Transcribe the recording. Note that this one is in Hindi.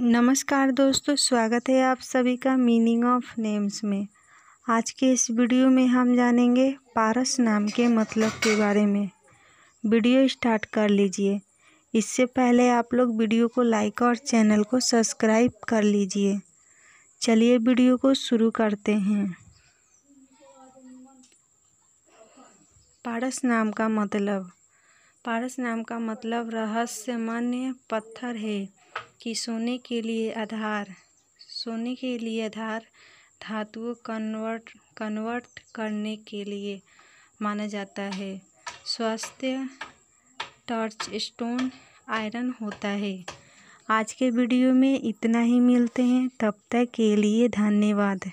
नमस्कार दोस्तों स्वागत है आप सभी का मीनिंग ऑफ नेम्स में आज के इस वीडियो में हम जानेंगे पारस नाम के मतलब के बारे में वीडियो स्टार्ट कर लीजिए इससे पहले आप लोग वीडियो को लाइक और चैनल को सब्सक्राइब कर लीजिए चलिए वीडियो को शुरू करते हैं पारस नाम का मतलब पारस नाम का मतलब रहस्यमान्य पत्थर है कि सोने के लिए आधार सोने के लिए आधार धातुओं कन्वर्ट कन्वर्ट करने के लिए माना जाता है स्वास्थ्य टॉर्च स्टोन आयरन होता है आज के वीडियो में इतना ही मिलते हैं तब तक के लिए धन्यवाद